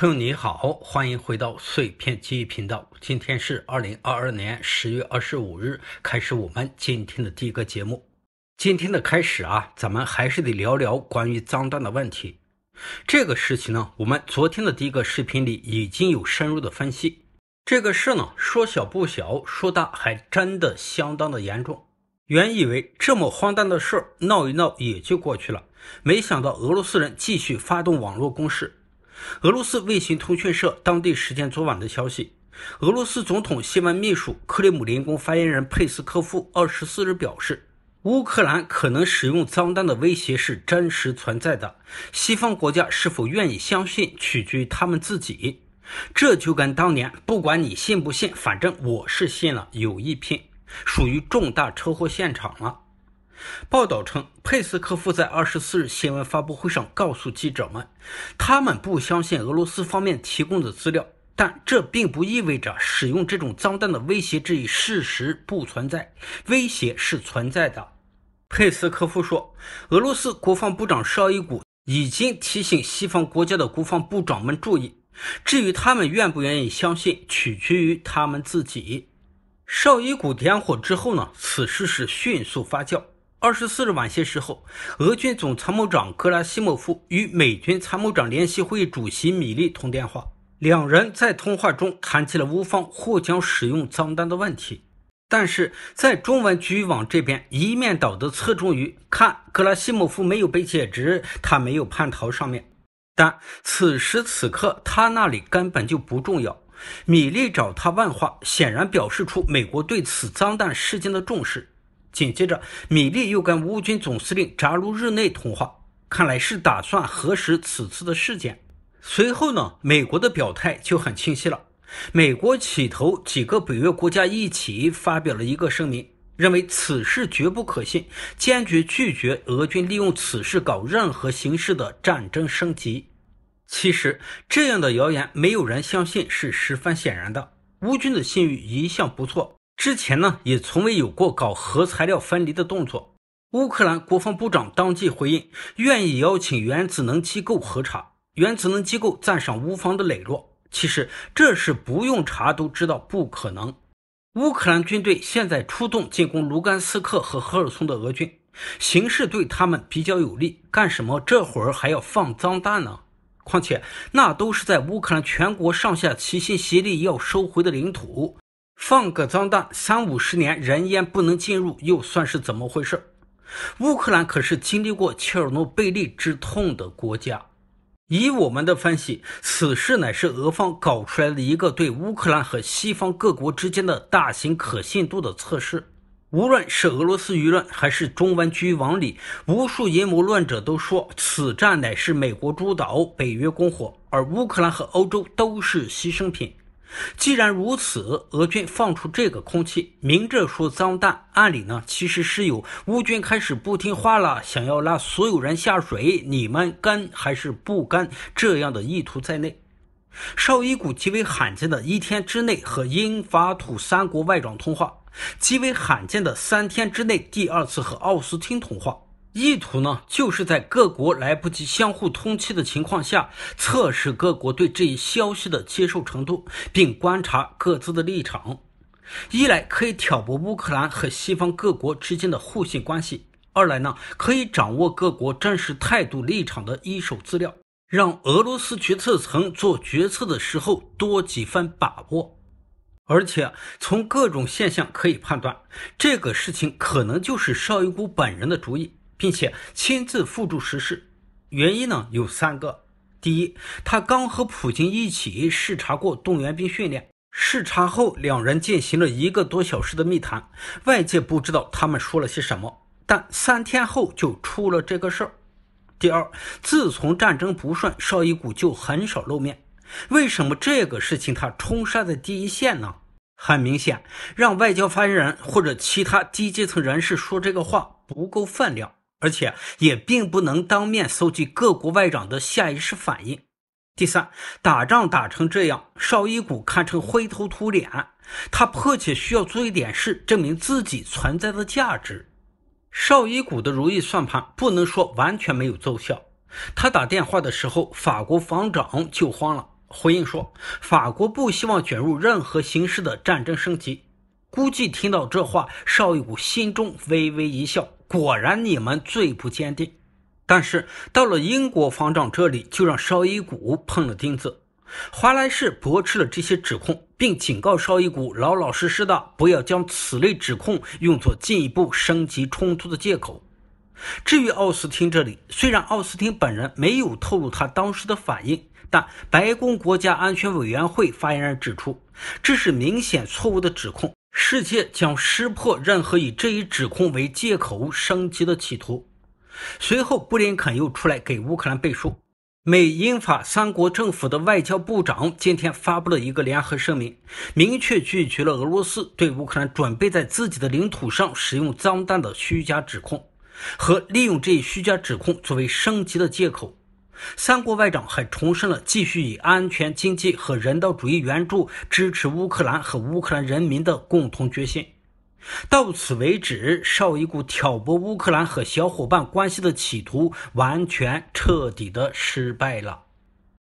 朋友你好，欢迎回到碎片记忆频道。今天是二零二二年十月二十五日，开始我们今天的第一个节目。今天的开始啊，咱们还是得聊聊关于脏弹的问题。这个事情呢，我们昨天的第一个视频里已经有深入的分析。这个事呢，说小不小，说大还真的相当的严重。原以为这么荒诞的事闹一闹也就过去了，没想到俄罗斯人继续发动网络攻势。俄罗斯卫星通讯社当地时间昨晚的消息，俄罗斯总统新闻秘书、克里姆林宫发言人佩斯科夫二十四日表示，乌克兰可能使用脏弹的威胁是真实存在的。西方国家是否愿意相信，取决于他们自己。这就跟当年不管你信不信，反正我是信了，有一拼，属于重大车祸现场了。报道称，佩斯科夫在二十四日新闻发布会上告诉记者们：“他们不相信俄罗斯方面提供的资料，但这并不意味着使用这种脏弹的威胁这一事实不存在。威胁是存在的。”佩斯科夫说：“俄罗斯国防部长绍伊古已经提醒西方国家的国防部长们注意，至于他们愿不愿意相信，取决于他们自己。”绍伊古点火之后呢？此事是迅速发酵。二十四日晚些时候，俄军总参谋长格拉西莫夫与美军参谋长联席会议主席米利通电话，两人在通话中谈起了乌方或将使用脏弹的问题。但是在中文局网这边，一面倒的侧重于看格拉西莫夫没有被解职，他没有叛逃上面。但此时此刻，他那里根本就不重要。米利找他问话，显然表示出美国对此脏弹事件的重视。紧接着，米利又跟乌军总司令扎卢日内通话，看来是打算核实此次的事件。随后呢，美国的表态就很清晰了。美国起头，几个北约国家一起发表了一个声明，认为此事绝不可信，坚决拒绝俄军利用此事搞任何形式的战争升级。其实，这样的谣言没有人相信是十分显然的。乌军的信誉一向不错。之前呢，也从未有过搞核材料分离的动作。乌克兰国防部长当即回应，愿意邀请原子能机构核查。原子能机构赞赏乌方的磊落。其实这是不用查都知道不可能。乌克兰军队现在出动进攻卢甘斯克和赫尔松的俄军，形势对他们比较有利。干什么这会儿还要放脏弹呢？况且那都是在乌克兰全国上下齐心协力要收回的领土。放个脏弹，三五十年人烟不能进入，又算是怎么回事？乌克兰可是经历过切尔诺贝利之痛的国家。以我们的分析，此事乃是俄方搞出来的一个对乌克兰和西方各国之间的大型可信度的测试。无论是俄罗斯舆论，还是中文局网里，无数阴谋论者都说，此战乃是美国主导、北约攻火，而乌克兰和欧洲都是牺牲品。既然如此，俄军放出这个空气，明着说脏弹，暗里呢，其实是有乌军开始不听话了，想要拉所有人下水，你们干还是不干这样的意图在内。绍伊古极为罕见的一天之内和英、法、土三国外长通话，极为罕见的三天之内第二次和奥斯汀通话。意图呢，就是在各国来不及相互通气的情况下，测试各国对这一消息的接受程度，并观察各自的立场。一来可以挑拨乌克兰和西方各国之间的互信关系，二来呢，可以掌握各国真实态度立场的一手资料，让俄罗斯决策层做决策的时候多几分把握。而且从各种现象可以判断，这个事情可能就是绍伊古本人的主意。并且亲自付诸实施，原因呢有三个。第一，他刚和普京一起视察过动员兵训练，视察后两人进行了一个多小时的密谈，外界不知道他们说了些什么，但三天后就出了这个事儿。第二，自从战争不顺，邵伊古就很少露面。为什么这个事情他冲杀在第一线呢？很明显，让外交发言人或者其他低阶层人士说这个话不够分量。而且也并不能当面搜集各国外长的下意识反应。第三，打仗打成这样，绍伊古堪称灰头土脸，他迫切需要做一点事证明自己存在的价值。绍伊古的如意算盘不能说完全没有奏效，他打电话的时候，法国防长就慌了，回应说法国不希望卷入任何形式的战争升级。估计听到这话，邵伊古心中微微一笑。果然，你们最不坚定。但是到了英国方长这里，就让绍伊古碰了钉子。华莱士驳斥了这些指控，并警告绍伊古老老实实的，不要将此类指控用作进一步升级冲突的借口。至于奥斯汀这里，虽然奥斯汀本人没有透露他当时的反应，但白宫国家安全委员会发言人指出，这是明显错误的指控。世界将识破任何以这一指控为借口升级的企图。随后，布林肯又出来给乌克兰背书。美英法三国政府的外交部长今天发布了一个联合声明，明确拒绝了俄罗斯对乌克兰准备在自己的领土上使用脏弹的虚假指控，和利用这一虚假指控作为升级的借口。三国外长还重申了继续以安全、经济和人道主义援助支持乌克兰和乌克兰人民的共同决心。到此为止，绍伊古挑拨乌克兰和小伙伴关系的企图，完全彻底的失败了。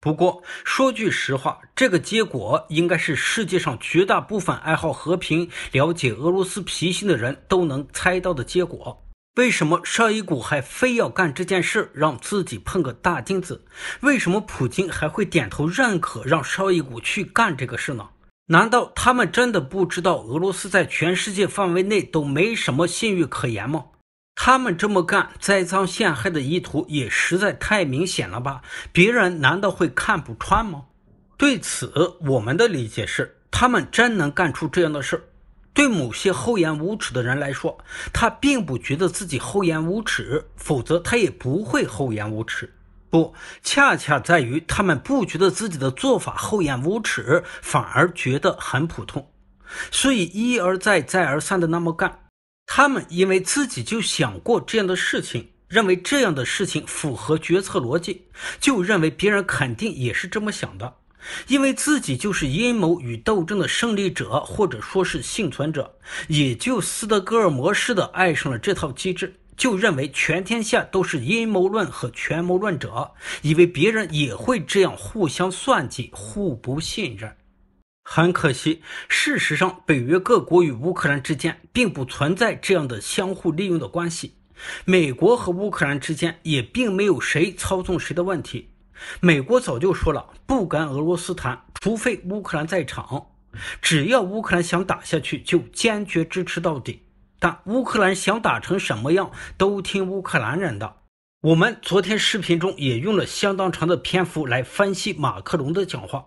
不过，说句实话，这个结果应该是世界上绝大部分爱好和平、了解俄罗斯脾性的人都能猜到的结果。为什么绍伊古还非要干这件事，让自己碰个大钉子？为什么普京还会点头认可，让绍伊古去干这个事呢？难道他们真的不知道俄罗斯在全世界范围内都没什么信誉可言吗？他们这么干，栽赃陷害的意图也实在太明显了吧？别人难道会看不穿吗？对此，我们的理解是，他们真能干出这样的事儿。对某些厚颜无耻的人来说，他并不觉得自己厚颜无耻，否则他也不会厚颜无耻。不，恰恰在于他们不觉得自己的做法厚颜无耻，反而觉得很普通，所以一而再、再而三的那么干。他们因为自己就想过这样的事情，认为这样的事情符合决策逻辑，就认为别人肯定也是这么想的。因为自己就是阴谋与斗争的胜利者，或者说是幸存者，也就斯德哥尔摩式的爱上了这套机制，就认为全天下都是阴谋论和权谋论者，以为别人也会这样互相算计、互不信任。很可惜，事实上，北约各国与乌克兰之间并不存在这样的相互利用的关系，美国和乌克兰之间也并没有谁操纵谁的问题。美国早就说了，不跟俄罗斯谈，除非乌克兰在场。只要乌克兰想打下去，就坚决支持到底。但乌克兰想打成什么样，都听乌克兰人的。我们昨天视频中也用了相当长的篇幅来分析马克龙的讲话，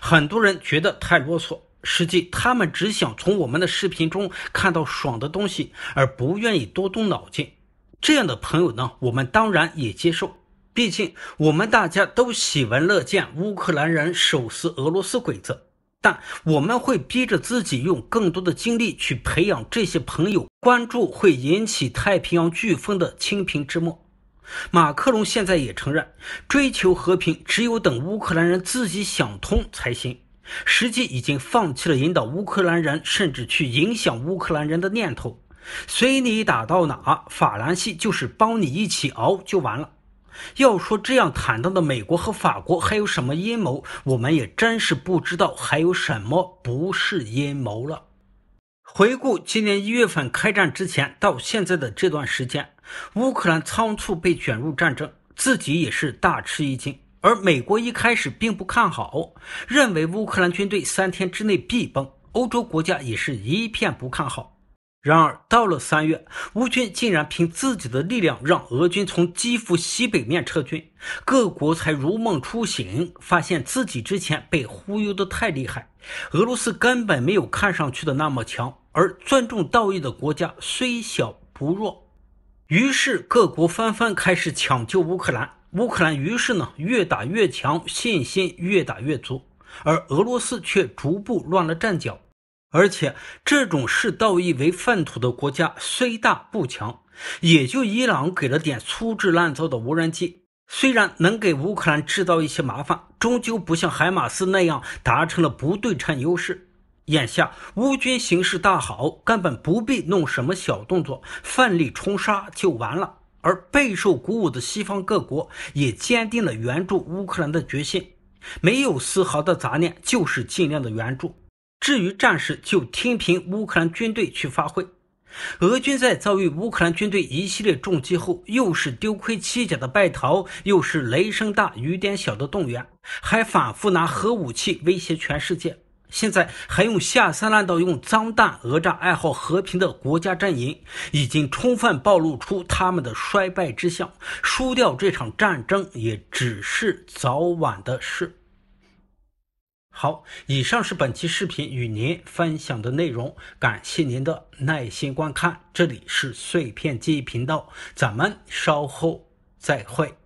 很多人觉得太啰嗦。实际他们只想从我们的视频中看到爽的东西，而不愿意多动脑筋。这样的朋友呢，我们当然也接受。毕竟，我们大家都喜闻乐见乌克兰人手撕俄罗斯鬼子，但我们会逼着自己用更多的精力去培养这些朋友。关注会引起太平洋飓风的清平之末，马克龙现在也承认，追求和平只有等乌克兰人自己想通才行。实际已经放弃了引导乌克兰人，甚至去影响乌克兰人的念头。随你打到哪，法兰西就是帮你一起熬就完了。要说这样坦荡的美国和法国还有什么阴谋，我们也真是不知道还有什么不是阴谋了。回顾今年一月份开战之前到现在的这段时间，乌克兰仓促被卷入战争，自己也是大吃一惊。而美国一开始并不看好，认为乌克兰军队三天之内必崩，欧洲国家也是一片不看好。然而，到了三月，乌军竟然凭自己的力量让俄军从基辅西北面撤军，各国才如梦初醒，发现自己之前被忽悠的太厉害。俄罗斯根本没有看上去的那么强，而尊重道义的国家虽小不弱。于是，各国纷纷开始抢救乌克兰。乌克兰于是呢，越打越强，信心越打越足，而俄罗斯却逐步乱了阵脚。而且，这种视道义为粪土的国家虽大不强，也就伊朗给了点粗制滥造的无人机，虽然能给乌克兰制造一些麻烦，终究不像海马斯那样达成了不对称优势。眼下乌军形势大好，根本不必弄什么小动作，奋力冲杀就完了。而备受鼓舞的西方各国也坚定了援助乌克兰的决心，没有丝毫的杂念，就是尽量的援助。至于战事，就听凭乌克兰军队去发挥。俄军在遭遇乌克兰军队一系列重击后，又是丢盔弃甲的败逃，又是雷声大雨点小的动员，还反复拿核武器威胁全世界。现在还用下三滥，到用脏弹讹诈爱好和平的国家阵营，已经充分暴露出他们的衰败之象。输掉这场战争，也只是早晚的事。好，以上是本期视频与您分享的内容，感谢您的耐心观看。这里是碎片记忆频道，咱们稍后再会。